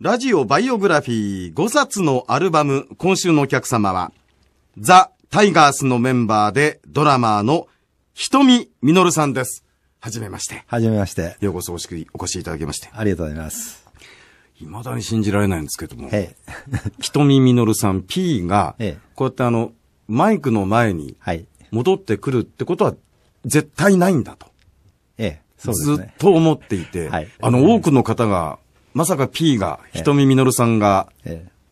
ラジオバイオグラフィー5冊のアルバム、今週のお客様は、ザ・タイガースのメンバーでドラマーの瞳みのるさんです。はじめまして。はじめまして。ようこそおしくお越しいただきまして。ありがとうございます。未だに信じられないんですけども。ええ、瞳みのるさん P が、こうやってあの、マイクの前に戻ってくるってことは絶対ないんだと。ええ、そうですね。ずっと思っていて、はい、あの、多くの方がまさか P が、瞳みのるさんが、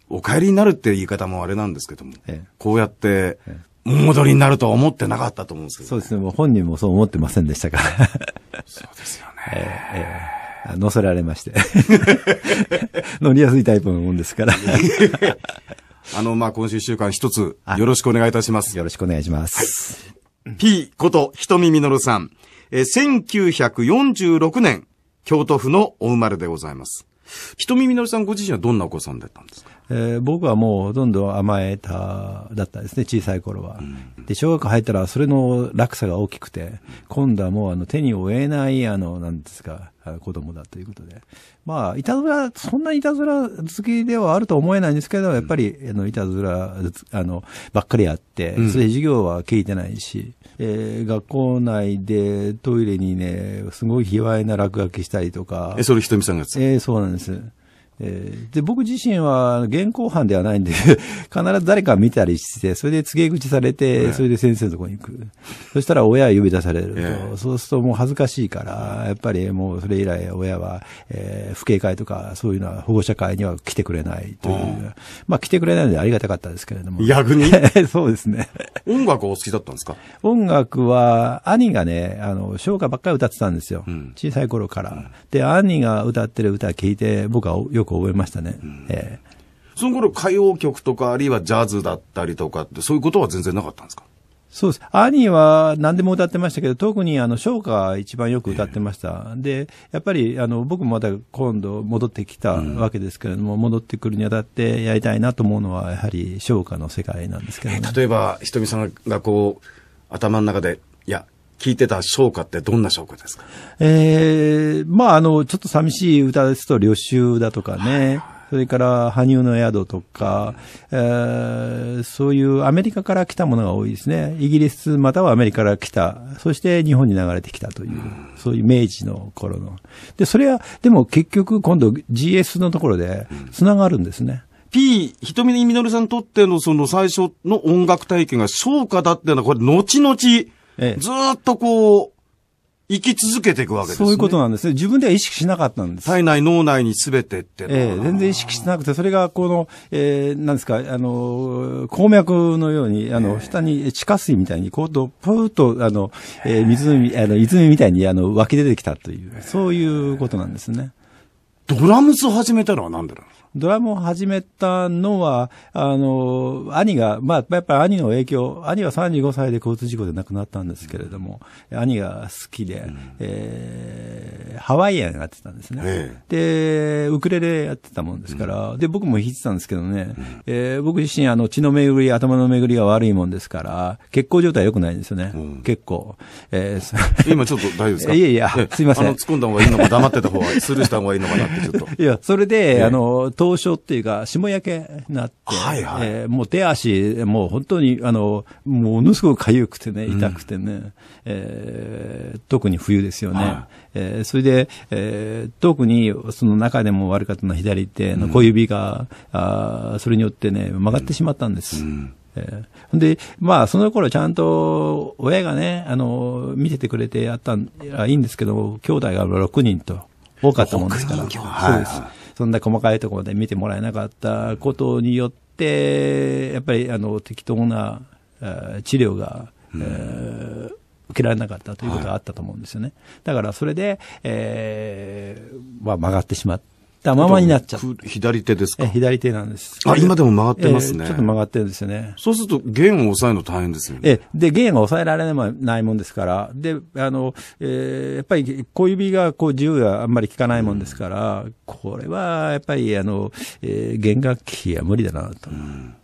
お帰りになるっていう言い方もあれなんですけども、こうやって、戻りになるとは思ってなかったと思うんですけど、ね、そうですね。もう本人もそう思ってませんでしたから。そうですよね。ええ乗せられまして。乗りやすいタイプのもんですから。あの、まあ、今週一週間一つ、よろしくお願いいたします。よろしくお願いします。はい、P こと、ひとみみのるさん。え1946年京都府のお生まれでございます。人とみみのりさんご自身はどんなお子さんだったんですかえー、僕はもうほとんど甘えただったですね、小さい頃は。で、小学校入ったらそれの落差が大きくて、今度はもうあの手に負えない、あの、なんですか、子供だということで。まあ、いたずら、そんないたずら好きではあると思えないんですけど、やっぱり、あの、いたずら、あの、ばっかりやって、それ授業は聞いてないし、えー、学校内でトイレにね、すごい卑猥な落書きしたりとか。え、それひとみさんがえー、そうなんです。えで、僕自身は現行犯ではないんで 必ず誰か見たりして、それで告げ口されて、それで先生のところに行く。そしたら親呼び出されると、そうするともう恥ずかしいから、やっぱりもうそれ以来親は、え不警会とかそういうのは保護者会には来てくれないという。まあ来てくれないのでありがたかったですけれども。逆に そうですね。音楽お好きだったんですか音楽は、兄がね、あの、唱歌ばっかり歌ってたんですよ。小さい頃から。で、兄が歌ってる歌聞いて、僕はよくく覚えましたね。うん、ええー、その頃歌謡曲とか、あるいはジャズだったりとかって、そういうことは全然なかったんですかそうです。兄は何でも歌ってましたけど、特にあの、唱歌一番よく歌ってました。で、やっぱりあの、僕もまた今度戻ってきたわけですけれども、うん、戻ってくるにあたってやりたいなと思うのは、やはり唱歌の世界なんですけど、ね、例えば、ひとみさんがこう、頭の中で、いや、聞いてた唱歌ってどんな唱歌ですかええー、まあ、あの、ちょっと寂しい歌ですと、旅愁だとかね。はいはいそれから、羽生の宿とか、えー、そういうアメリカから来たものが多いですね。イギリスまたはアメリカから来た。そして日本に流れてきたという、そういう明治の頃の。で、それは、でも結局今度 GS のところで繋がるんですね。P、瞳にみのるさんにとってのその最初の音楽体験が昇華だっていうのは、これ後々、ええ、ずっとこう、生き続けていくわけですね。そういうことなんですね。自分では意識しなかったんです。体内、脳内に全てってええ全然意識してなくて、それがこの、えー、なんですか、あの、鉱脈のように、あの、えー、下に地下水みたいに、こうと、ぷーっと、あの、えー、湖、あの、泉みたいに、あの、湧き出てきたという、そういうことなんですね。ドラムス始めたのは何でなんですドラムを始めたのは、あの、兄が、まあ、やっぱり兄の影響、兄は35歳で交通事故で亡くなったんですけれども、うん、兄が好きで、うん、えー、ハワイアンやってたんですね、で、ウクレレやってたもんですから、うん、で、僕も弾いてたんですけどね、うん、えー、僕自身、あの、血の巡り、頭の巡りが悪いもんですから、血行状態良くないんですよね。結構。えー、今ちょっと大丈夫ですか いやいや、すいません。あの、突っ込んだ方がいいのか、黙ってた方が、スルーした方がいいのかなって、ちょっと。いや、それで、あの、凍傷っていうか、霜焼けになって、はいはい、えー、もう手足、もう本当に、あの、ものすごく痒くてね、痛くてね、うん、えー、特に冬ですよね。はい、えー、それで、えー、特にその中でも悪かったのは左手の小指が、うん、あそれによってね、曲がってしまったんです。うんえで、まあ、その頃ちゃんと親がね、あの、見ててくれてやったらいいんですけど、兄弟が6人と多かったもんですから。そうです。はいはいそんな細かいところまで見てもらえなかったことによって、やっぱりあの適当な治療が、うん、えー、受けられなかったということがあったと思うんですよね。はい、だからそれで、えーまあ、曲がってしまって、たままになっちゃう。左手ですか左手なんです。あ、今でも曲がってますね、ちょっと曲がってるんですよね。そうすると弦を抑えるの大変ですよね。えで、弦が抑えられないもんですから、で、あの、えー、やっぱり小指がこう自由があんまり効かないもんですから、うん、これはやっぱりあの、えー、弦楽器は無理だなと。うん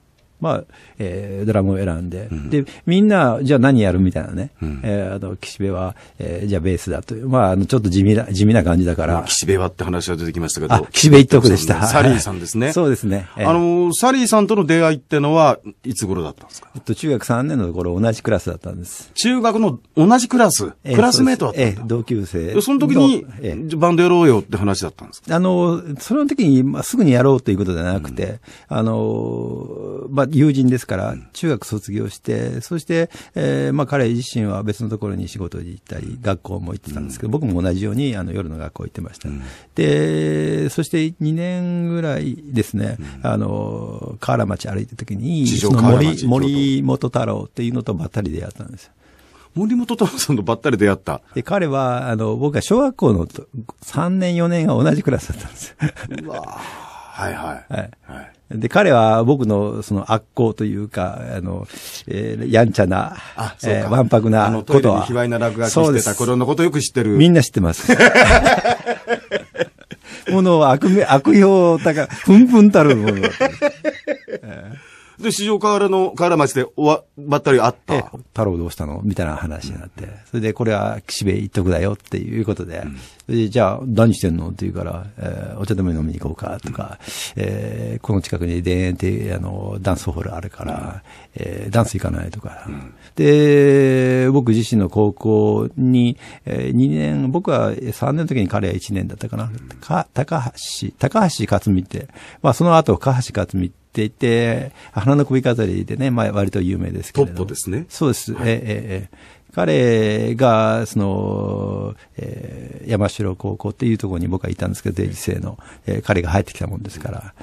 まあえー、ドラムを選んでうん、でみんなじゃあ何やるみたいなね、うん、えー、あの岸辺は、えー、じゃあベースだという、まあ、あのちょっと地味な地味な感じだから岸辺はって話が出てきましたけど岸辺一徳でしたサリーさんですねそうですね、えー、あのサリーさんとの出会いってのはいつ頃だったんですか、えっと、中学3年の頃同じクラスだったんです中学の同じクラス、えクラスメートだったんだ、えー、同級生その時に、えー、バンドやろうよって話だったんですかあのその時に、まあ、すぐにやろうということじゃなくて、うん、あの、まああ、友人ですから、中学卒業して、そして、えー、まあ、彼自身は別のところに仕事に行ったり、学校も行ってたんですけど、僕も同じように、あの、夜の学校行ってました。で、そして2年ぐらいですね、あの、河原町歩いた時に、その森、森本太郎っていうのとばったり出会ったんですよ。森本太郎さんとばったり出会った。で、彼は、あの、僕は小学校の3年4年が同じクラスだったんです。よ。わはい はい。はい。はいで、彼は僕のその悪行というか、あの、えー、やんちゃな、あそうえわんぱくなことは。あの、卑猥な落書きしてた頃のことよく知ってる。みんな知ってます。ものは悪名、悪評高、ふんふんたるものだった。えーで、市場河原の、河原町で終わ、ばったり会った。太郎どうしたのみたいな話になって。それで、これは岸辺一徳だよっていうことで。うん、でじゃあ、何してんのって言うから、えー、お茶でも飲みに行こうかとか、うん、えー、この近くに田園って、あの、ダンスホールあるから、うん、えー、ダンス行かないとか。うん、で、僕自身の高校に、えー、2年、僕は3年の時に彼は1年だったかな。か、高橋、高橋克美って、まあ、その後、高橋克美って、ってって、花の首飾りでね、まあ、割と有名ですけど。トッポですね。そうです。はい、えええ彼が、その、えー、山城高校っていうところに僕はいたんですけど、定時制の、えー、彼が入ってきたもんですから、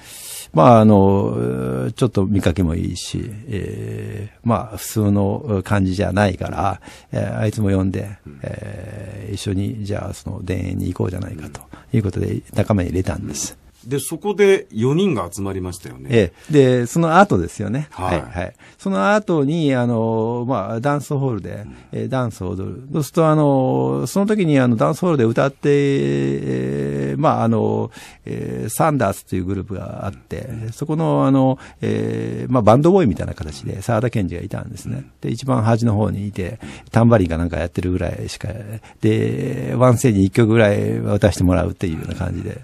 まあ、あの、ちょっと見かけもいいし、えー、まあ、普通の感じじゃないから、えー、あいつも呼んで、えー、一緒に、じゃあ、その、田園に行こうじゃないかということで、仲間に入れたんです。うんで、そこで4人が集まりましたよね。ええ。で、その後ですよね。はい。はい、その後に、あの、まあ、ダンスホールで、え、うん、ダンスを踊る。そうすると、あの、その時に、あの、ダンスホールで歌って、えー、まあ、あの、えー、サンダースというグループがあって、うん、そこの、あの、えー、まあ、バンドボーイみたいな形で、沢田賢治がいたんですね。で、一番端の方にいて、タンバリンかなんかやってるぐらいしか、で、ワンセテージ1曲ぐらい渡してもらうっていうような感じで。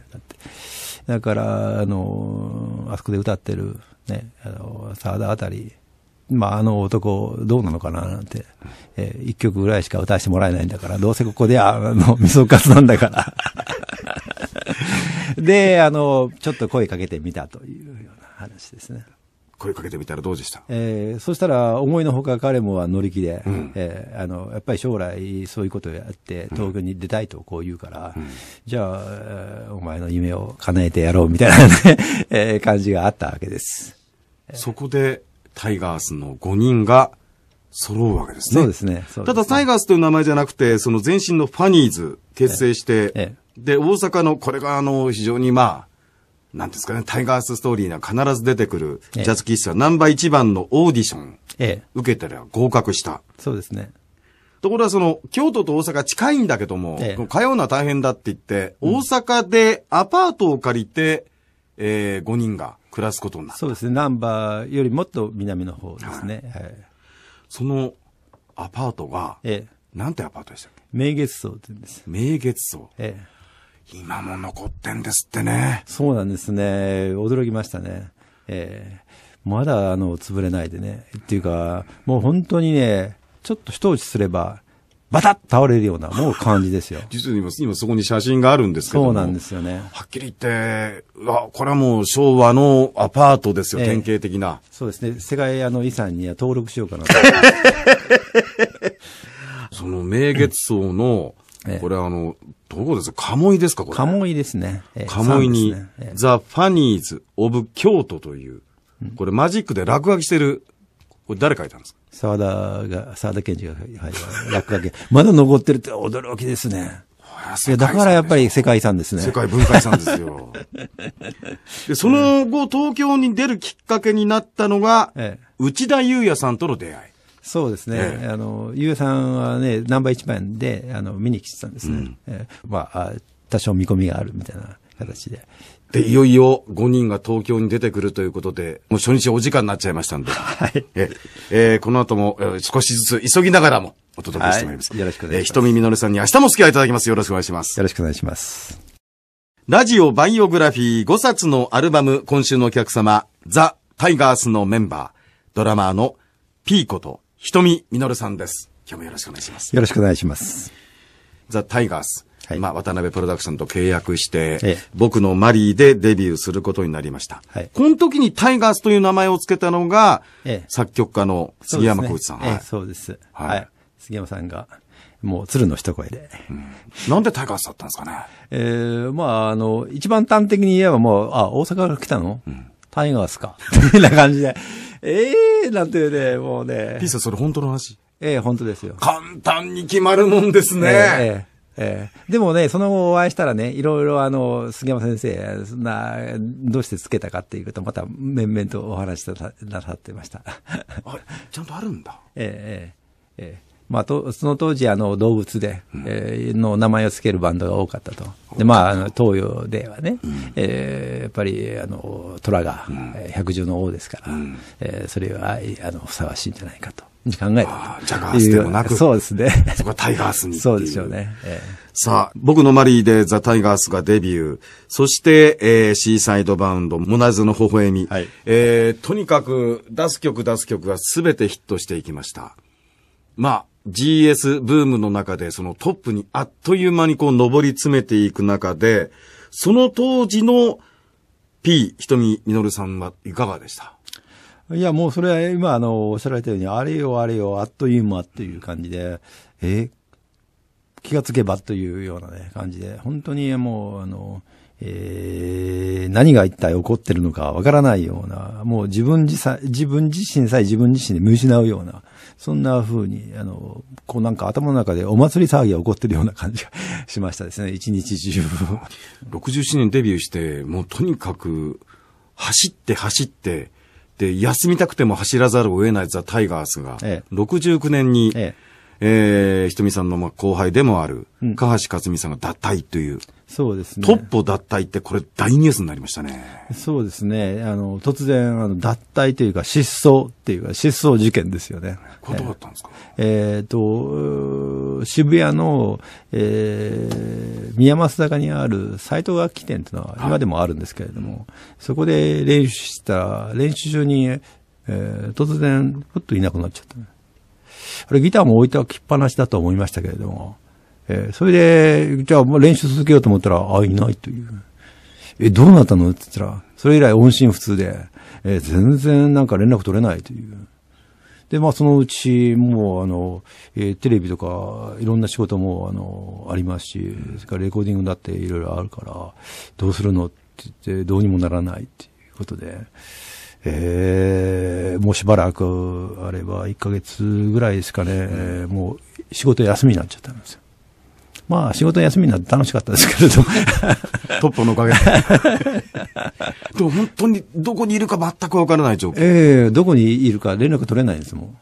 だから、あの、あそこで歌ってる、ね、あの、沢田あたり、まあ、あの男、どうなのかななんて、えー、一曲ぐらいしか歌わせてもらえないんだから、どうせここで、あの、みそかツなんだから。で、あの、ちょっと声かけてみたというような話ですね。声かけてみたらどうでした、えー、そしたら、思いのほか彼もは乗り気で、うん、えー、あの、やっぱり将来、そういうことをやって、東京に出たいとこう言うから、うん、じゃあ、えー、お前の夢を叶えてやろうみたいなね、えー、感じがあったわけです。そこで、タイガースの5人が、揃うわけですね。そうですね。すねただ、タイガースという名前じゃなくて、その前身のファニーズ結成して、ええで、大阪の、これがあの、非常にまあ、なんですかね、タイガースストーリーには必ず出てくる、ジャズ喫茶、ええ、ナンバー1番のオーディション、ええ、受けたら合格した。そうですね。ところはその、京都と大阪近いんだけども、ええ、通うのは大変だって言って、うん、大阪でアパートを借りて、えー、5人が暮らすことになった。そうですね、ナンバーよりもっと南の方ですね。はい、はい、そのアパートが、ええ、なんてアパートでしたっけ明月荘って言うんです。明月荘。ええ今も残ってんですってね。そうなんですね。驚きましたね。えー、まだ、あの、潰れないでね。っていうか、もう本当にね、ちょっと一落ちすれば、バタッ倒れるような、もう感じですよ。実に今、今そこに写真があるんですけどそうなんですよね。はっきり言って、わ、これはもう昭和のアパートですよ、えー、典型的な。そうですね。世界あの遺産には登録しようかなと。その名月荘の、これはあの、どこですか鴨居ですかこれ。鴨居ですね。鴨居に、ザ・ファニーズ・オブ・京都という、これマジックで落書きしてる、これ誰書いたんですか沢田が、沢田健二が、はい、落書き。まだ残ってるって驚きですね。いや、だからやっぱり世界遺産ですね。世界文化遺産ですよ。で、その後、東京に出るきっかけになったのが、内田祐也さんとの出会い。そうですね。えあの、ゆうさんはね、ナンバー一番で、あの、見に来てたんですね。うんえー、まあ、多少見込みがあるみたいな形で。で、いよいよ5人が東京に出てくるということで、もう初日お時間になっちゃいましたんで。はい。え、えー、この後も、え少しずつ急ぎながらもお届けしてまいります。はい、よろしくお願いします。えー、ひとみみのるさんに明日も付き合いいただきます。よろしくお願いします。よろしくお願いします。ラジオバイオグラフィー5冊のアルバム、今週のお客様、ザ・タイガースのメンバー、ドラマーのピーこと、ひとみみのるさんです。今日もよろしくお願いします。よろしくお願いします。ザ・タイガース。はい、まあ、渡辺プロダクションと契約して、ええ、僕のマリーでデビューすることになりました。はい、この時にタイガースという名前を付けたのが、ええ、作曲家の杉山浩一さん。はい、そうです。はい。杉山さんが、もう鶴の一声で、うん、なんでタイガースだったんですかね ええー、まあ、あの、一番端的に言えばもう、あ、大阪から来たの、うんタイガースか。みたいな感じで。ええー、なんていうね、もうね。P さん、それ本当の話ええー、本当ですよ。簡単に決まるもんですね。えー、えええ、でもね、その後お会いしたらね、いろいろあの、杉山先生、そんな、どうしてつけたかっていうことまた、面々とお話しなさってました。あ、ちゃんとあるんだ。ええ、ええ、ええ。まあ、とその当時あの動物で、えー、の名前を付けるバンドが多かったと。でまあ、あの東洋ではね、えー、やっぱりあの虎が、えん、百獣の王ですから、えー、それはあのふさわしいんじゃないかと。考えたジャガースでもなく。そうですね。そこはタイガースに。そうでしょうね。えー、さあ、僕のマリーでザ・タイガースがデビュー。そして、えー、シーサイドバウンド、モナズの微笑み。はい、えー、とにかく出す曲出す曲が全てヒットしていきました。まあ、GS ブームの中で、そのトップにあっという間にこう上り詰めていく中で、その当時の P、瞳みのるさんはいかがでしたいや、もうそれは今、あの、おっしゃられたように、あれよあれよ、あっという間っていう感じで、え気がつけばというようなね、感じで、本当にもう、あの、えー、何が一体起こってるのかわからないような、もう自分自自分自身さえ自分自身で見失うような、そんな風に、あの、こうなんか頭の中でお祭り騒ぎが起こってるような感じが しましたですね、一日中。67年デビューして、もうとにかく、走って走って、で、休みたくても走らざるを得ないザ・タイガースが、69年に、えええー、ひとみさんのまあ後輩でもある、高加橋克美さんが脱退という。そうですね。トップ脱退ってこれ大ニュースになりましたね。そうですね。あの、突然、あの、脱退というか失踪っていうか、失踪事件ですよね。これどうだったんですかえー、っと、渋谷の、えー、宮益坂にある斎藤楽器店というのは今でもあるんですけれども、はい、そこで練習した、練習中に、えー、突然、ふっといなくなっちゃった。あれギターも置いておきっぱなしだと思いましたけれども、えー、それで、じゃあ練習続けようと思ったら、あ、いないという。え、どうなったのって言ったら、それ以来音信不通で、えー、全然なんか連絡取れないという。で、まあそのうち、もうあの、えー、テレビとか、いろんな仕事もあの、ありますし、それからレコーディングだっていろいろあるから、どうするのって言って、どうにもならないっていうことで、えー、もうしばらくあれば、1ヶ月ぐらいですかね、えー、もう仕事休みになっちゃったんですよ。まあ仕事休みになって楽しかったですけれども。トップのおかげで。でも本当にどこにいるか全くわからない状況。ええー、どこにいるか連絡取れないですもん。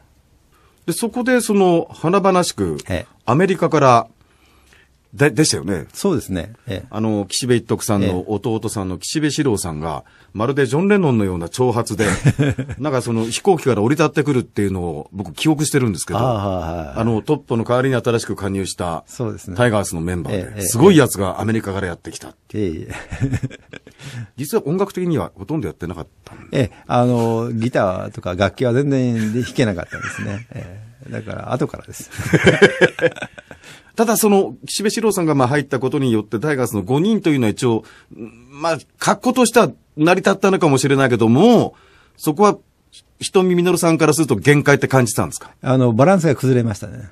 で、そこでその、華々しく、アメリカからででしたよね。そうですね。ええ、あの、岸辺一徳さんの弟さんの岸辺四郎さんが、まるでジョン・レノンのような挑発で、なんかその飛行機から降り立ってくるっていうのを僕記憶してるんですけど、ああの、トップの代わりに新しく加入した、そうですね。タイガースのメンバーで、すごいやつがアメリカからやってきたっていう。実は音楽的にはほとんどやってなかったええ、あの、ギターとか楽器は全然弾けなかったんですね。ええ、だから、後からです。ただその、岸辺四郎さんがまあ入ったことによって、タイガースの5人というのは一応、まあ、格好としては成り立ったのかもしれないけども、そこは、人みのるさんからすると限界って感じたんですかあの、バランスが崩れましたね。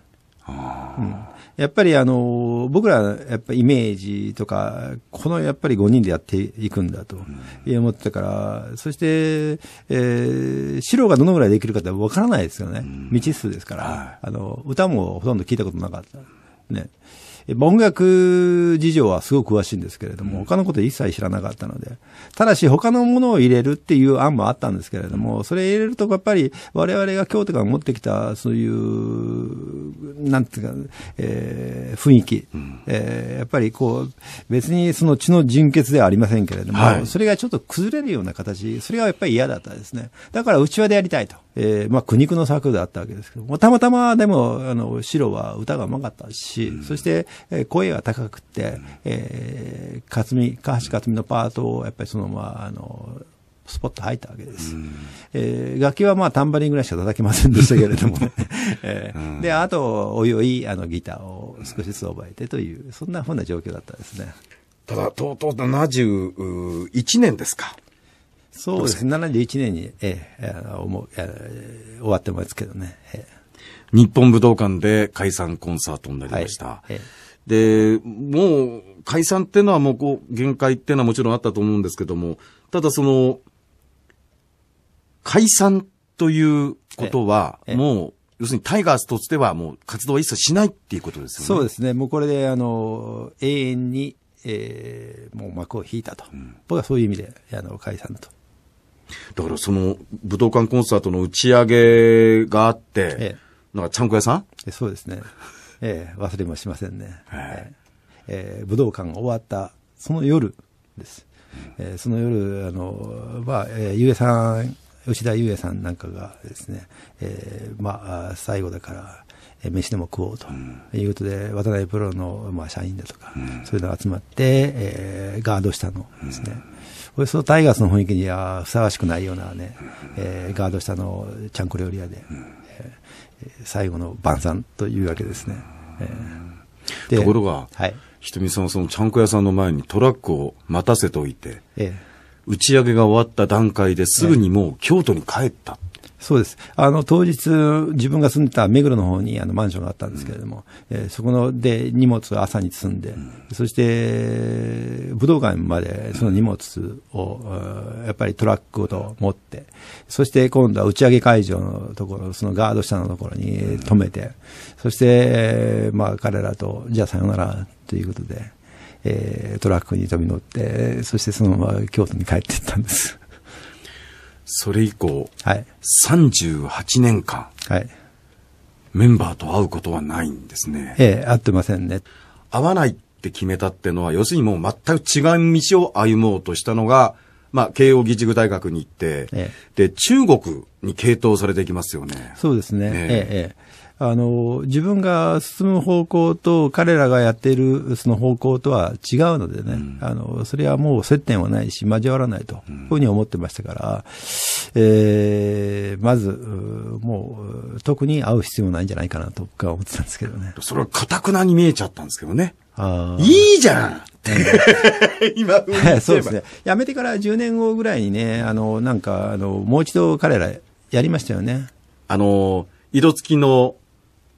やっぱりあの、僕らやっぱイメージとか、このやっぱり5人でやっていくんだと思ってたから、そして、えー、郎がどのぐらいできるかってわからないですよね。未知数ですから、あの、歌もほとんど聞いたことなかった。ね。音楽事情はすごく詳しいんですけれども、他のこと一切知らなかったので、ただし他のものを入れるっていう案もあったんですけれども、それ入れるとやっぱり我々が京都から持ってきたそういう、なんていうか、えー、雰囲気、えー、やっぱりこう、別にその血の純血ではありませんけれども、はい、それがちょっと崩れるような形、それがやっぱり嫌だったですね。だからうちわでやりたいと。えー、まあ苦肉の策だったわけですけども、たまたまでも、あの、白は歌がうまかったし、うん、そして、えー、声が高くて、えー、かつみ、かはしかつみのパートを、やっぱりその、まあ、あの、スポット入ったわけです。うん、えー、楽器はまあタンバリンぐらいしか叩きませんでしたけれどもね。えー、で、あと、おいおい、あの、ギターを少しずつ覚えてという、そんなふうな状況だったですね。ただ、とうとう71年ですか。そうですね、71年に、ええ、あのえ終わってますけどね、え日本武道館で解散コンサートになりました。はいえで、もう解散っていうのはもうこう限界っていうのはもちろんあったと思うんですけども、ただその、解散ということは、もう、要するにタイガースとしてはもう活動は一切しないっていうことですよね。そうですね。もうこれで、あの、永遠に、えー、もう幕を引いたと。うん、僕はそういう意味で、あの、解散とだからその武道館コンサートの打ち上げがあって、ええ、なんかちゃんこ屋さんえそうですね。ええ、忘れもしませんね。えええー、武道館が終わったその夜です。えー、その夜、あの、まあ、えー、ゆえさん、吉田ゆえさんなんかがですね、えー、まあ、最後だから、飯でも食おうということで、渡辺プロの、まあ、社員だとか、そういうのが集まって、えー、ガードしたのですね。そタイガースの雰囲気にはふさわしくないようなね、えー、ガード下のちゃんこ料理屋で、えー、最後の晩餐というわけですね。えー、ところが、はい、ひとみさんはそのちゃんこ屋さんの前にトラックを待たせておいて、えー、打ち上げが終わった段階ですぐにもう京都に帰った。そうです。あの、当日、自分が住んでた目黒の方にあのマンションがあったんですけれども、うん、えー、そこので荷物を朝に積んで、うん、そして武道館までその荷物を、やっぱりトラックごと持って、そして今度は打ち上げ会場のところ、そのガード下のところに止めて、そして、まあ彼らと、じゃあさよならということで、えー、トラックに飛び乗って、そしてそのまま京都に帰っていったんです。それ以降、はい、38年間、はい、メンバーと会うことはないんですね。ええ、会ってませんね。会わないって決めたってのは、要するにもう全く違う道を歩もうとしたのが、まあ、慶応義塾大学に行って、ええ、で、中国に傾倒されていきますよね。そうですね。ねええあの、自分が進む方向と彼らがやっているその方向とは違うのでね、うん、あの、それはもう接点はないし、交わらないと、ふうに思ってましたから、ええー、まず、もう、特に会う必要ないんじゃないかなと僕は思ってたんですけどね。それは堅くなに見えちゃったんですけどね。いいじゃん 今そうですね。やめてから10年後ぐらいにね、あの、なんか、あの、もう一度彼らやりましたよね。あの、色付きの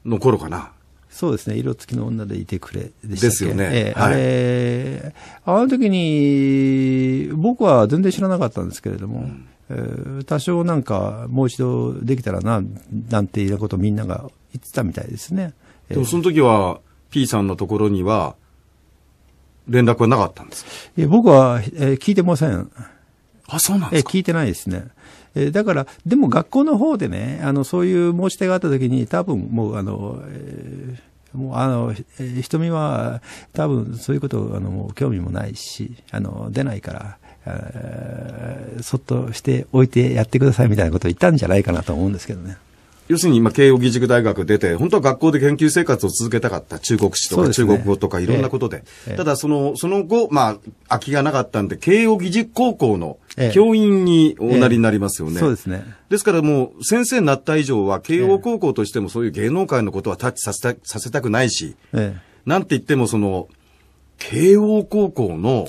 の頃かな。そうですね、色付きの女でいてくれでしたですよね。えー、はい、あれ、あの時に、僕は全然知らなかったんですけれども、うんえー、多少なんか、もう一度できたらな、なんていうことをみんなが言ってたみたいですね。えー、でもその時は、P さんのところには、連絡はなかったんですか、えー、僕は、えー、聞いてません。あ、そうなんですかえー、聞いてないですね。えだから、でも学校の方でね、あの、そういう申し出があった時に、多分もう、あの、えー、もうあの、瞳は多分そういうことあのもう興味もないしあの出ないからそっとしておいてやってくださいみたいなことを言ったんじゃないかなと思うんですけどね。要するに今、慶應義塾大学出て、本当は学校で研究生活を続けたかった、中国史とか、ね、中国語とか、いろんなことで、ええ、ただその、その後、まあ、空きがなかったんで、慶應義塾高校の教員におなりになりますよね、え、そうですね。ですからもう、先生になった以上は、慶応高校としてもそういう芸能界のことはタッチさせたさせたくないし、なんて言っても、その、慶応高校の、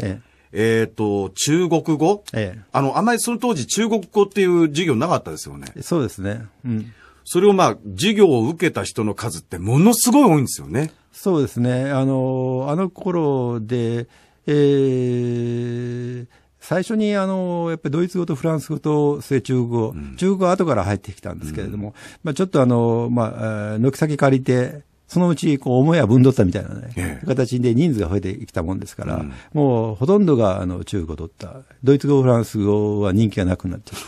えっ、ー、と、中国語、あの、あまりその当時中国語っていう授業なかったですよね。そうですね。うんそれをまあ、授業を受けた人の数ってものすごい多いんですよね。そうですね。あの、あの頃で、えー、最初にあの、やっぱりドイツ語とフランス語と中国語、うん、中国語は後から入ってきたんですけれども、うん、まあちょっとあの、まあ、軒先借りて、そのうち、こう、思いはぶんどったみたいなね、え形で人数が増えてきたもんですから、うん、もう、ほとんどが、あの、中国を取った。ドイツ語、フランス語は人気がなくなっちゃった。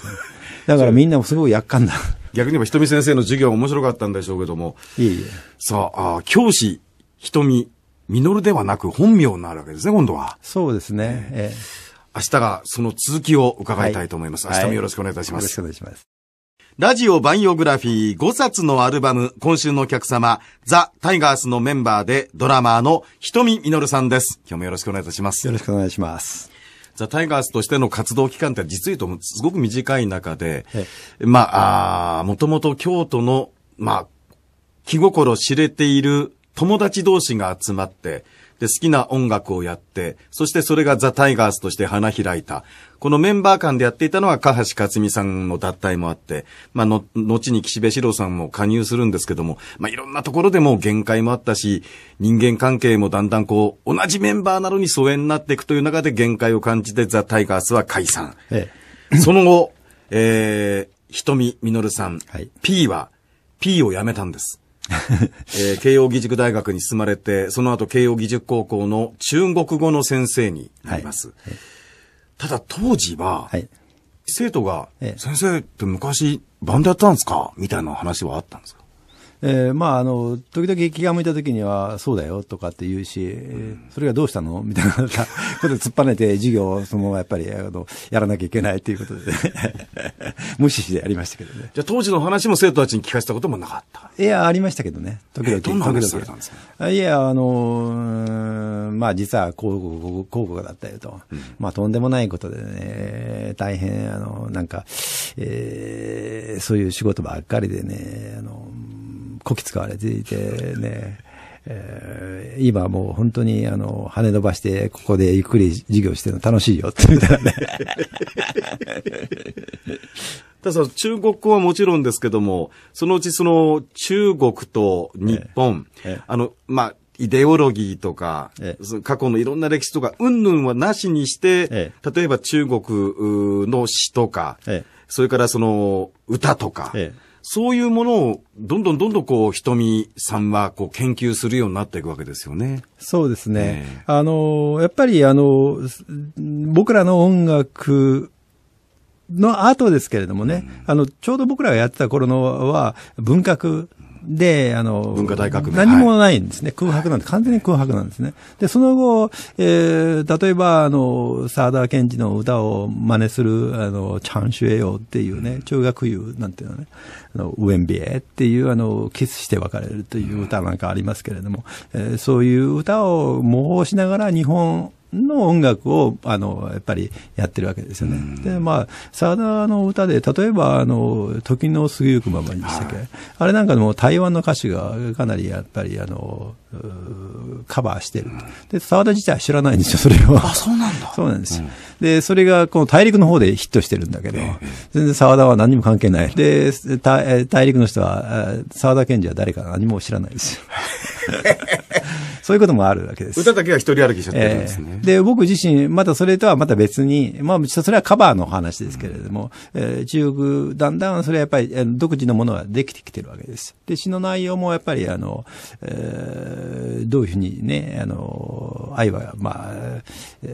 だからみんなもすごいやっかんだ。逆に言えば、ひとみ先生の授業面白かったんでしょうけども。いえいえ。さあ、あ教師、ひとみ、みのるではなく本名になるわけですね、今度は。そうですね。ええ、明日がその続きを伺いたいと思います。はい、明日もよろしくお願いいたします。はい、よろしくお願いします。ラジオバイオグラフィー5冊のアルバム、今週のお客様、ザ・タイガースのメンバーでドラマーの瞳稔みのるさんです。今日もよろしくお願いいたします。よろしくお願いします。ザ・タイガースとしての活動期間って実にとすごく短い中で、まあ、あもともと京都の、まあ、気心知れている友達同士が集まって、で、好きな音楽をやって、そしてそれがザ・タイガースとして花開いた。このメンバー間でやっていたのは、加橋克美さんの脱退もあって、まあの、後に岸部四郎さんも加入するんですけども、まあ、いろんなところでも限界もあったし、人間関係もだんだんこう、同じメンバーなのに疎遠になっていくという中で限界を感じて、ザ・タイガースは解散。ええ、その後、えー、瞳みみのるさん、はい、P は、P を辞めたんです。えー、慶応義塾大学に進まれて、その後慶応義塾高校の中国語の先生になります。はいただ当時は、はい、生徒が、先生って昔バンドやったんですかみたいな話はあったんですかえー、まあ、あの、時々気が向いた時には、そうだよとかって言うし、えん、それがどうしたの みたいなことで突っぱねて、授業をそのままやっぱり、あの、やらなきゃいけないということで、無視してやりましたけどね。じゃあ当時の話も生徒たちに聞かせたこともなかったいや、ありましたけどね。時々。えー、どんな話されたんですかいや、あの、まあ実はこう、こう、こう、こうだったよと。うん、まあとんでもないことでね、大変、あの、なんか、えー、そういう仕事ばっかりでね、あの、こき使われていてね、えー、今もう本当にあの、跳ね伸ばして、ここでゆっくり授業してるの楽しいよって言ったらね。ただその中国語はもちろんですけども、そのうちその中国と日本、ええ、あの、まあ、イデオロギーとか、ええ、過去のいろんな歴史とか、うんぬんはなしにして、ええ、例えば中国の詩とか、それからその歌とか、そういうものをどんどんどんどんこう、瞳さんはこう研究するようになっていくわけですよね。そうですね。えー、あの、やっぱりあの、僕らの音楽の後ですけれどもね、うん、あの、ちょうど僕らがやってた頃のは、文学で、あの、文化大革命。何もないんですね。空白なんで、完全に空白なんですね。で、その後、えー、例えば、あの、沢田賢治の歌を真似する、あの、チャンシュエヨっていうね、中学友なんていうのね、あの、ウェンビエっていう、あの、キスして別れるという歌なんかありますけれども、えー、そういう歌を模倣しながら日本の音楽を、あの、やっぱりやってるわけですよね。うん、で、まあ、沢田の歌で、例えば、あの、時の過ぎゆくままにしたっけ、はい、あれなんかでも台湾の歌手がかなりやっぱり、あの、カバーしてる。うん、で、沢田自体は知らないんですよ、それは。あ、そうなんだ。そうなんですよ。うん、で、それが、この大陸の方でヒットしてるんだけど、全然沢田は何にも関係ない。で、大陸の人は、沢田賢治は誰か何も知らないですよ。そういうこともあるわけです。歌だけは一人歩きしちゃってるんですね、えー、で、僕自身、またそれとはまた別に、まあ、それはカバーの話ですけれども、うん、えー、中国、だんだんそれはやっぱり独自のものができてきてるわけです。で、詩の内容もやっぱり、あの、えー、どういうふうにね、あの、愛は、ま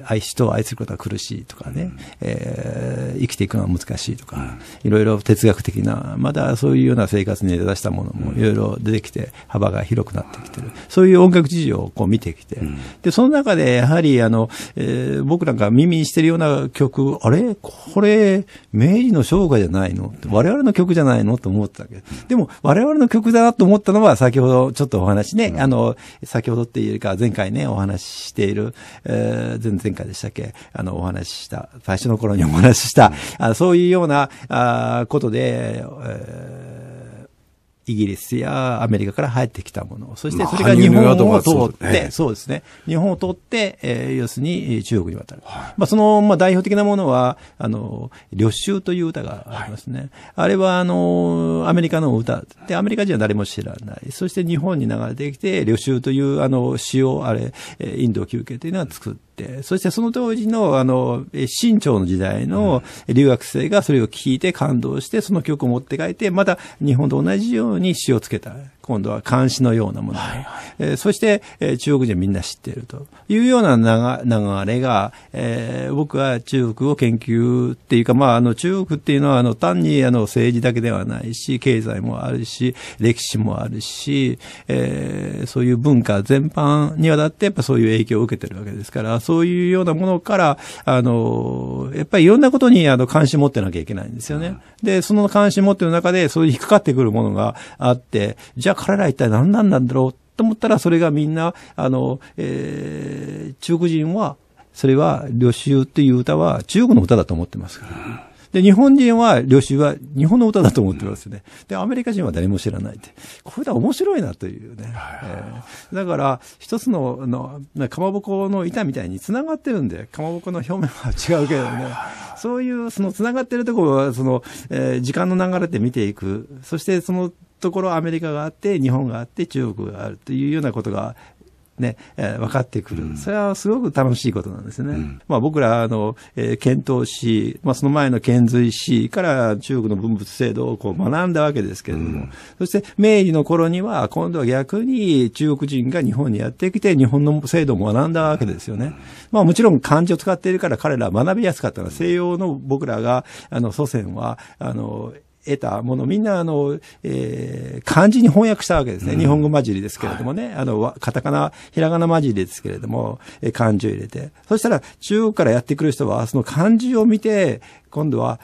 あ、愛しと愛することは苦しいとかね、うん、えー、生きていくのは難しいとか、うん、いろいろ哲学的な、まだそういうような生活に出したものもいろいろ出てきて、幅が広くなってきてる。そういう音楽事情こう見てきて、うん、で、その中でやはりあの、えー、僕なんか耳にしてるような曲、あれこれ、明治の生涯じゃないの我々の曲じゃないのと思ってたけど、でも我々の曲だなと思ったのは先ほどちょっとお話ね、うん、あの、先ほどっていうか前回ね、お話ししている、えー、前々回でしたっけ、あの、お話しした、最初の頃にお話しした、うん、あそういうようなあことで、えーイギリスやアメリカから入ってきたもの。そしてそれが日本を通って、そうですね。日本を通って、えー、要するに中国に渡る。はい、まあその、まあ代表的なものは、あの、旅衆という歌がありますね。はい、あれは、あの、アメリカの歌。で、アメリカ人は誰も知らない。そして日本に流れてきて、旅衆という、あの、詩を、あれ、インド休憩というのは作っ、そしてその当時の、あの、清朝の時代の留学生がそれを聞いて感動して、その曲を持って帰って、また日本と同じように詞をつけた。今度は監視のようなもの、はいはい、えー、そして、えー、中国人みんな知っているというような流れが、えー、僕は中国を研究っていうか、まあ、あの中国っていうのはあの単にあの政治だけではないし、経済もあるし、歴史もあるし、えー、そういう文化全般にわたってやっぱそういう影響を受けてるわけですから、そういうようなものから、あの、やっぱりいろんなことにあの関心持ってなきゃいけないんですよね。で、その関心持ってる中で、そういう引っかかってくるものがあって、じゃ彼ら一体何なんだろうと思ったら、それがみんな、あの、えー、中国人は、それは、旅衆っていう歌は中国の歌だと思ってますから。で、日本人は、旅衆は日本の歌だと思ってますよね。で、アメリカ人は誰も知らないって。これだ、面白いなというね。えー、だから、一つの、あの、かまぼこの板みたいに繋がってるんで、かまぼこの表面は違うけどね。そういう、その繋がってるところは、その、えー、時間の流れで見ていく。そして、そのところアメリカがあって日本があって中国があるというようなことがね、えー、分かってくる。それはすごく楽しいことなんですね。うん、まあ僕ら、あの、えー、遣唐使、まあその前の遣隋使から中国の文物制度をこう学んだわけですけれども、うん、そして明治の頃には今度は逆に中国人が日本にやってきて日本の制度も学んだわけですよね。まあもちろん漢字を使っているから彼らは学びやすかったのは西洋の僕らが、あの祖先は、あの、得たもの、みんなあの、えー、漢字に翻訳したわけですね。うん、日本語混じりですけれどもね、はい、あの、カタカナ、ひらがな混じりですけれども、えー、漢字を入れて。そしたら中国からやってくる人は、その漢字を見て、今度は、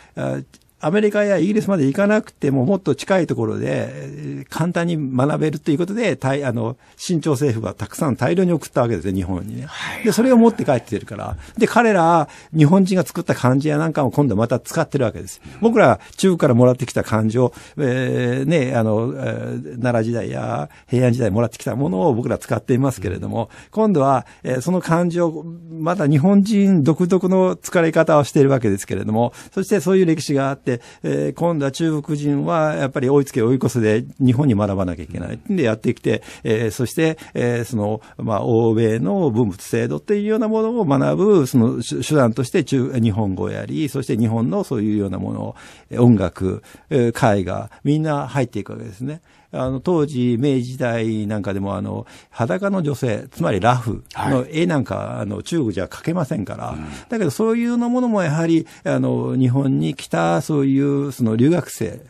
アメリカやイギリスまで行かなくてももっと近いところで簡単に学べるということで、いあの、新朝政府がたくさん大量に送ったわけですよ、日本にね。で、それを持って帰ってるから。で、彼ら、日本人が作った漢字やなんかも今度また使ってるわけです。僕ら、中国からもらってきた漢字を、えー、ね、あの、奈良時代や平安時代もらってきたものを僕ら使っていますけれども、今度は、えー、その漢字を、また日本人独特の使い方をしているわけですけれども、そしてそういう歴史があって、、えー、今度は中国人はやっぱり追いつけ追い越せで日本に学ばなきゃいけない。で、やってきて、えー、そして、えー、その、まあ、欧米の文物制度っていうようなものを学ぶ、その手段として中、日本語やり、そして日本のそういうようなもの、音楽、絵画、みんな入っていくわけですね。あの、当時、明治時代なんかでも、あの、裸の女性、つまりラフの絵なんか、はい、あの、中国じゃ描けませんから、うん、だけどそういうのものもやはり、あの、日本に来た、そういう、その留学生、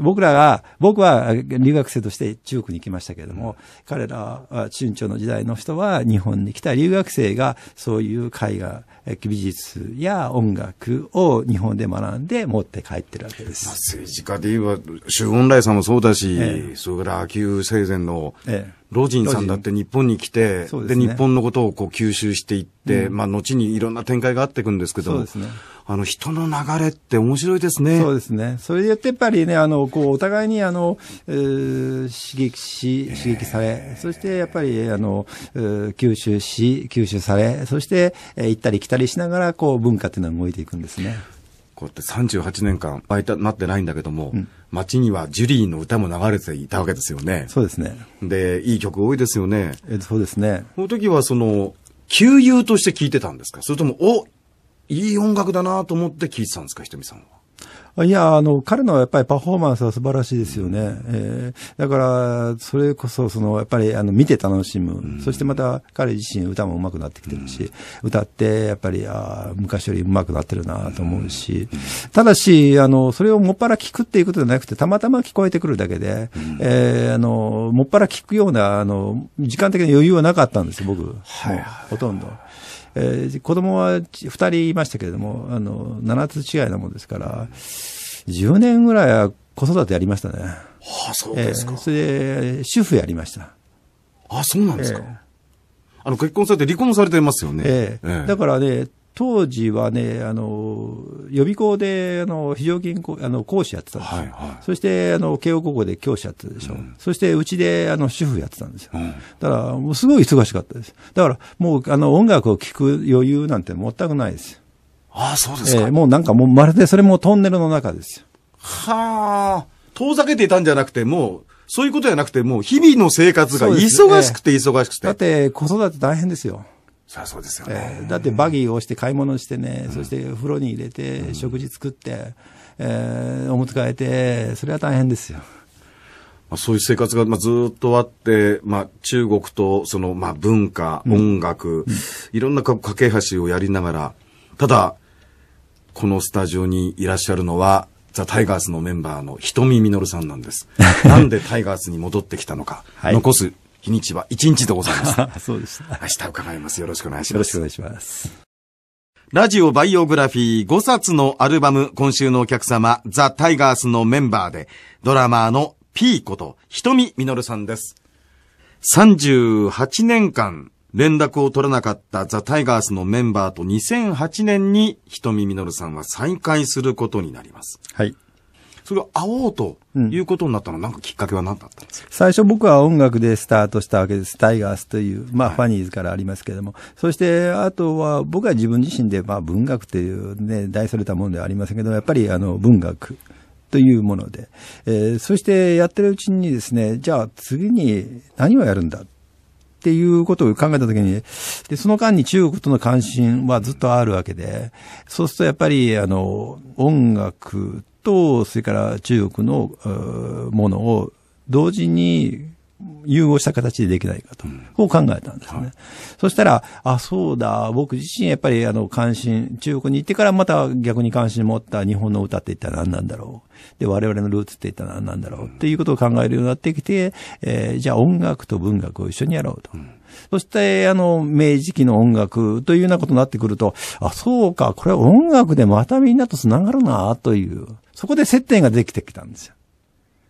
僕らが、僕は留学生として中国に来ましたけれども、彼ら、春朝の時代の人は日本に来た留学生が、そういう絵画、美術や音楽を日本で学んで持って帰ってるわけです。まあ、政治家で言えば、周恩来さんもそうだし、ええ、それから秋生前の、老人さんだって日本に来て、で、ね、日本のことをこう吸収していって、うん、まあ、後にいろんな展開があっていくんですけど、そうですね。あの、人の流れって面白いですね。そうですね。それでやっぱりね、あの、こう、お互いに、あの、えー、刺激し、刺激され、そしてやっぱり、あの、吸収し、吸収され、そして、えー、行ったり来たりしながら、こう、文化っていうのは動いていくんですね。こうやって38年間、バイタなってないんだけども、うん、街にはジュリーの歌も流れていたわけですよね。そうですね。で、いい曲多いですよね。えそうですね。その時は、その、旧友として聴いてたんですかそれとも、おいい音楽だなと思って聴いてたんですか、ひとみさんは。いや、あの、彼のやっぱりパフォーマンスは素晴らしいですよね。うん、えー、だから、それこそ、その、やっぱり、あの、見て楽しむ。うん、そしてまた、彼自身歌も上手くなってきてるし、うん、歌って、やっぱり、ああ、昔より上手くなってるなと思うし、ただし、あの、それをもっぱら聞くっていうことじゃなくて、たまたま聞こえてくるだけで、えー、あの、もっぱら聞くような、あの、時間的な余裕はなかったんですよ、僕。はい、ほとんど。えー、子供は2人いましたけれども、あの、7つ違いなもんですから、10年ぐらいは子育てやりましたね。はあ、そうですか。えー、それで、主婦やりました。あ、あ、そうなんですか。えー、あの、結婚されて離婚されてますよね。えー、えー、だからね、当時はね、あの、予備校で、あの、非常勤あの講師やってたんですよ。はいはい、そして、あの、慶応高校で教師やってたでしょ。うん、そして、うちで、あの、主婦やってたんですよ。うん、だから、もうすごい忙しかったです。だから、もう、あの、音楽を聴く余裕なんて全くないですああ、そうですか。えー、もうなんかもう、まるでそれもトンネルの中ですよ。はあ、遠ざけていたんじゃなくて、もう、そういうことじゃなくて、もう日々の生活が忙しくて忙しくて。えー、だって子育て大変ですよ。そりゃそうですよね、えー、だってバギーをして買い物してね、うん、そして風呂に入れて、食事作って、えー、おむつ替えて、それは大変ですよ。まあ、そういう生活が、まあ、ずっとあって、まあ、中国とその、まあ、文化、音楽、いろんな架け橋をやりながら、ただ、このスタジオにいらっしゃるのは、ザ・タイガースのメンバーの瞳みのるさんなんです。なんでタイガースに戻ってきたのか、はい、残す日にちは1日でございます。そうでした。明日伺います。よろしくお願いします。よろしくお願いします。ラジオバイオグラフィー5冊のアルバム、今週のお客様、ザ・タイガースのメンバーで、ドラマーのピーこと、瞳みのるさんです。38年間、連絡を取らなかったザ・タイガースのメンバーと2008年に瞳みのるさんは再会することになります。はい。それを会おうということになったのなんかきっかけは何だったんですか、最初僕は音楽でスタートしたわけです。タイガースという、まあファニーズからありますけれども、はい、そしてあとは僕は自分自身で、まあ文学というね、題されたものではありませんけど、やっぱりあの文学。というもので、えー、そしてやってるうちにですね、じゃあ次に何をやるんだっていうことを考えたときに、で、その間に中国との関心はずっとあるわけで、そうするとやっぱり、あの、音楽と、それから中国のものを同時に融合した形でできないかと、こう考えたんですね。うんはい、そしたら、あ、そうだ、僕自身やっぱりあの関心、中国に行ってからまた逆に関心持った日本の歌って言ったら何なんだろう。で、我々のルーツって言ったら何なんだろう。っていうことを考えるようになってきて、えー、じゃあ音楽と文学を一緒にやろうと。うんそして、あの、明治期の音楽というようなことになってくると、あ、そうか、これは音楽でまたみんなと繋がるな、という。そこで接点ができてきたんですよ。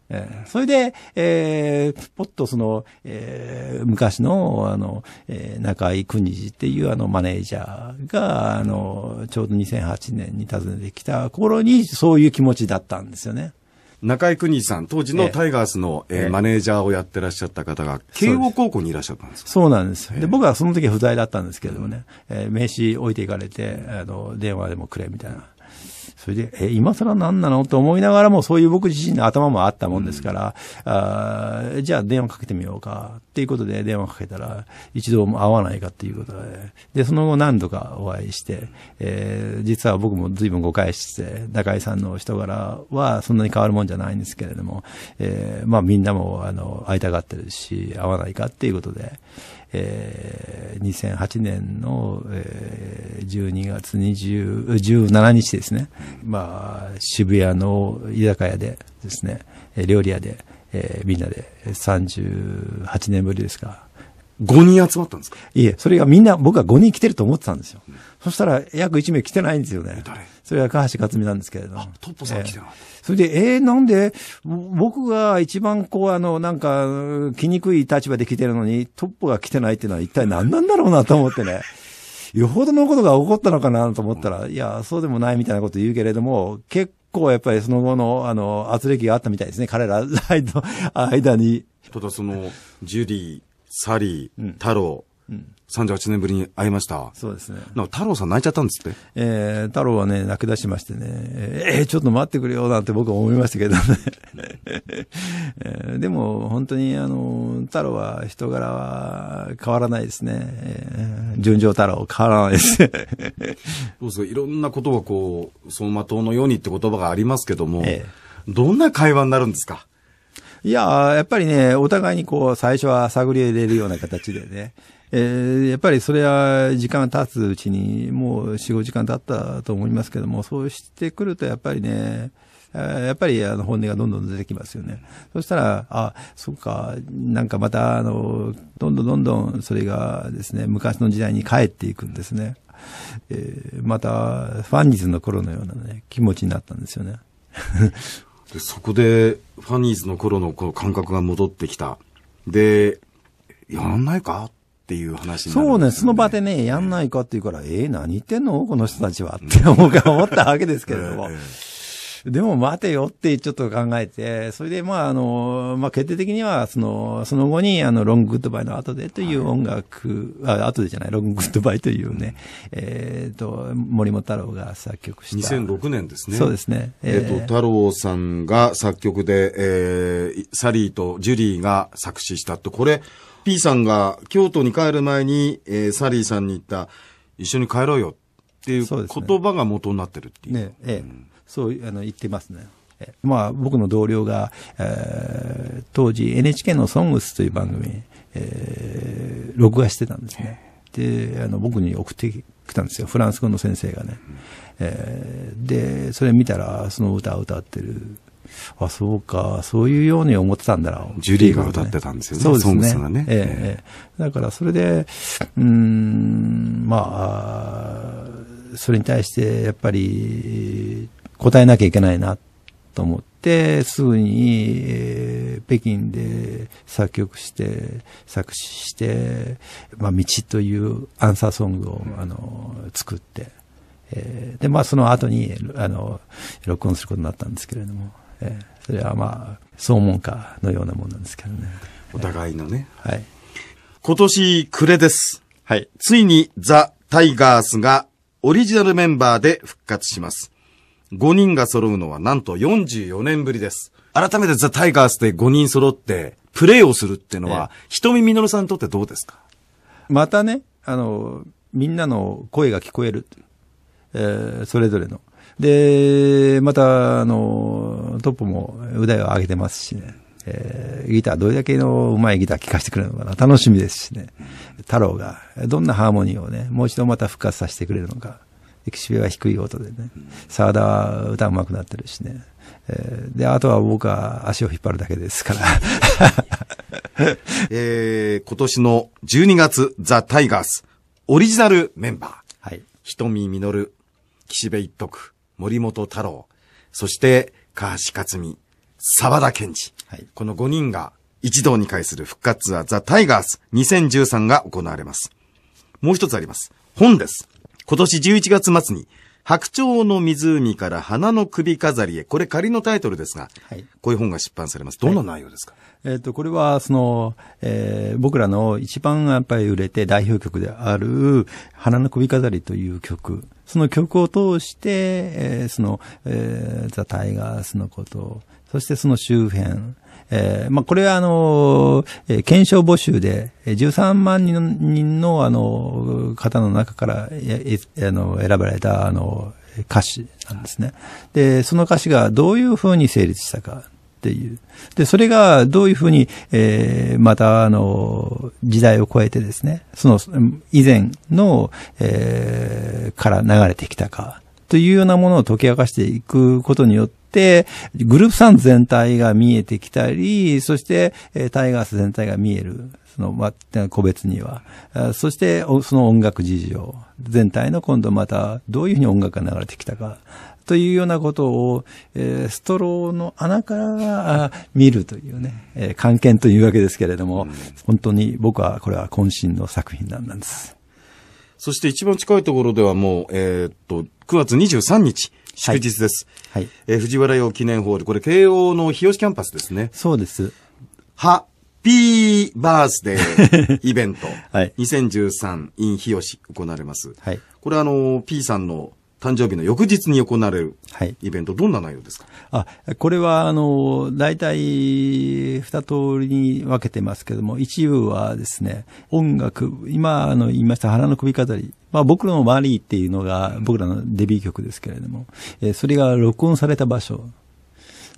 えー、それで、えー、ぽっとその、えー、昔の、あの、えー、中井邦二っていうあのマネージャーが、あの、ちょうど2008年に訪ねてきた頃に、そういう気持ちだったんですよね。中井邦二さん、当時のタイガースの、えー、えー、マネージャーをやってらっしゃった方が、慶応高校にいらっしゃったんですかそうなんです。で、僕はその時は不在だったんですけれどもね、うん、えー、名刺置いていかれて、あの、電話でもくれみたいな。それで、え、今更何なのと思いながらも、そういう僕自身の頭もあったもんですから、うん、あじゃあ電話かけてみようか、っていうことで電話かけたら、一度も会わないかっていうことで、で、その後何度かお会いして、えー、実は僕も随分誤解して、中井さんの人柄はそんなに変わるもんじゃないんですけれども、えー、まあみんなも、あの、会いたがってるし、会わないかっていうことで、えー、2008年の、えー、12月2 17日ですね、まあ、渋谷の居酒屋でですね、料理屋で、えー、みんなで38年ぶりですか、5人集まったんですかいえ、それがみんな、僕は5人来てると思ってたんですよ。うん、そしたら、約1名来てないんですよね。誰それは川橋克美なんですけれども。あ、トップさん来てる、それで、えー、なんで、僕が一番こう、あの、なんか、気にくい立場で来てるのに、トップが来てないっていうのは一体何なんだろうなと思ってね。よほどのことが起こったのかなと思ったら、いや、そうでもないみたいなこと言うけれども、結構やっぱりその後の、あの、圧力があったみたいですね。彼らの間に。ただその、ジュリー、サリー、太郎、うんうん38年ぶりに会いました。そうですね。な太郎さん泣いちゃったんですってえー、太郎はね、泣き出しましてね、えー、ちょっと待ってくれよなんて僕は思いましたけどね。えー、でも、本当に、あの、太郎は人柄は変わらないですね。えー、純情太郎変わらないですね。そうですいろんなことがこう、走馬灯のようにって言葉がありますけども、えー、どんな会話になるんですかいや、やっぱりね、お互いにこう、最初は探り入れるような形でね。えー、やっぱりそれは時間が経つうちに、もう4、5時間経ったと思いますけども、そうしてくるとやっぱりね、やっぱりあの本音がどんどん出てきますよね。そしたら、あ、そっか、なんかまた、あの、どんどんどんどんそれがですね、昔の時代に帰っていくんですね。えー、また、ファンニーズの頃のようなね、気持ちになったんですよね。でそこで、ファニーズの頃のこう感覚が戻ってきた。で、やらないかっていう話になる、ね、そうね、その場でね、やんないかっていうから、えー、え何言ってんのこの人たちはって思ったわけですけれども。でも待てよってちょっと考えて、それでまああの、まあ決定的には、その、その後にあの、ロンググッドバイの後でという音楽、はい、あ、後でじゃない、ロンググッドバイというね、うん、えっ、と、森本太郎が作曲した。2006年ですね。そうですね。えっ、ー、と、太郎さんが作曲で、えー、サリーとジュリーが作詞したと、これ、P さんが京都に帰る前に、えー、サリーさんに言った、一緒に帰ろうよっていう言葉が元になってるっていう。ねええ、そうあの言ってますね。まあ、僕の同僚が、えー、当時 NHK の「ソングスという番組、えー、録画してたんですね。であの僕に送ってきたんですよフランス語の先生がね。えー、でそれ見たらその歌を歌ってるあ、そうか、そういうように思ってたんだろう。ジュリーが歌ってたんですよね、そうですね。ソングがね。えええだからそれで、うん、まあ、それに対してやっぱり答えなきゃいけないなと思って、すぐに、えー、北京で作曲して、作詞して、まあ、道というアンサーソングを、あの、作って、えー、で、まあ、その後に、あの、録音することになったんですけれども。えー、それはまあ、そう思うかのようなもんなんですけどね。お互いのね。はい。今年暮れです。はい。ついにザ・タイガースがオリジナルメンバーで復活します。5人が揃うのはなんと44年ぶりです。改めてザ・タイガースで5人揃ってプレーをするっていうのは、ひと瞳みのるさんにとってどうですかまたね、あの、みんなの声が聞こえる。えー、それぞれの。で、また、あの、トップも腕を上げてますしね。えー、ギター、どれだけのうまいギター聴かせてくれるのかな。楽しみですしね。太郎が、どんなハーモニーをね、もう一度また復活させてくれるのか。岸辺は低い音でね。沢田は歌うまくなってるしね。えー、で、あとは僕は足を引っ張るだけですから。えー、今年の12月、ザ・タイガース、オリジナルメンバー。はい。瞳実る、岸辺一徳、森本太郎、そして、川橋克美、沢田健二、はい、この5人が一堂に会する復活ツアーザ・タイガース2013が行われます。もう一つあります。本です。今年11月末に白鳥の湖から花の首飾りへ。これ仮のタイトルですが、はい、こういう本が出版されます。どんな内容ですか、はい、えっ、ー、と、これは、その、えー、僕らの一番やっぱり売れて代表曲である、花の首飾りという曲。その曲を通して、えー、その、えー、ザ・タイガースのことそしてその周辺、えー、まあ、これはあの、えー、検証募集で、13万人のあの、方の中から、え、あの、選ばれた、あの、歌詞なんですね。で、その歌詞がどういうふうに成立したかっていう。で、それがどういうふうに、えー、また、あの、時代を超えてですね、その、以前の、えー、から流れてきたか。というようなものを解き明かしていくことによって、グループさん全体が見えてきたり、そして、えタイガース全体が見える。その、ま、個別には。そして、その音楽事情。全体の今度また、どういうふうに音楽が流れてきたか。というようなことを、えー、ストローの穴から見るというね、えー、関係というわけですけれども、うん、本当に僕はこれは渾身の作品なんです。そして一番近いところではもう、えー、っと、9月23日、祝日です。はい。えー、藤原洋記念ホール、これ慶応の日吉キャンパスですね。そうです。ハッピーバースデー イベント。はい。2013 in 日吉行われます。はい。これあの、P さんの誕生日の翌日に行われるイベント、はい、どんな内容ですかあこれはあの大体二通りに分けてますけども、一部はですね、音楽、今あの言いました腹の首飾りまあ僕のマリーっていうのが僕らのデビュー曲ですけれども、えー、それが録音された場所。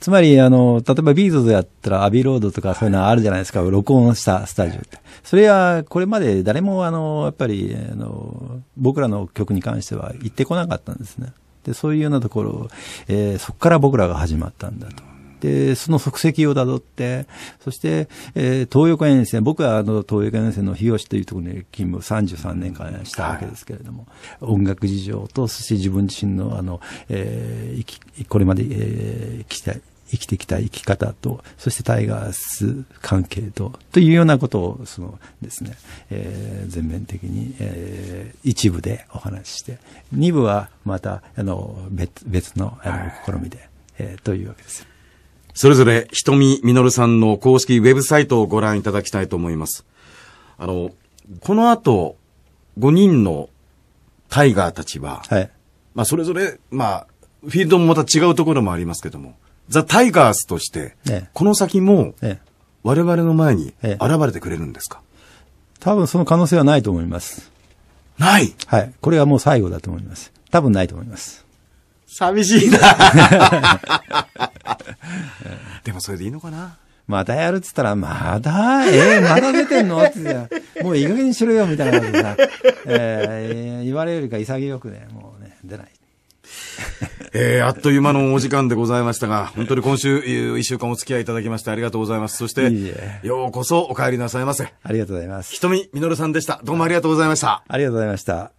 つまり、あの、例えばビートズやったらアビロードとかそういうのあるじゃないですか、はい、録音したスタジオって。それは、これまで誰もあの、やっぱり、あの、僕らの曲に関しては行ってこなかったんですね。で、そういうようなところを、えー、そこから僕らが始まったんだと。で、その足跡をたどって、そして、えー、東横園ですね、僕はあの東横園線の日吉というところに勤務33年間したわけですけれども、はい、音楽事情と、そして自分自身の、あの、えー、きこれまで、えー、生きたい、生きてきた生き方と、そしてタイガース関係と、というようなことを、そのですね、えー、全面的に、えー、一部でお話しして、二部はまた、あの、別、別の、あの、試みで、えー、というわけです。それぞれ、瞳みのるさんの公式ウェブサイトをご覧いただきたいと思います。あの、この後、5人のタイガーたちは、はい、まあ、それぞれ、まあ、フィールドもまた違うところもありますけども、ザ・タイガースとして、この先も、我々の前に現れてくれるんですか、多分その可能性はないと思います。ないはい。これはもう最後だと思います。多分ないと思います。寂しいな。でもそれでいいのかなまたやるっつったら、まだ、えー、まだ出てんのってもういい加減にしろよ、みたいなじでさ、えー、言われるよりか潔くね、もうね、出ない。えー、あっという間のお時間でございましたが、本当に今週、一週間お付き合いいただきましてありがとうございます。そして、いいようこそお帰りなさいませ。ありがとうございます。ひとみみのるさんでした。どうもありがとうございました。ありがとうございました。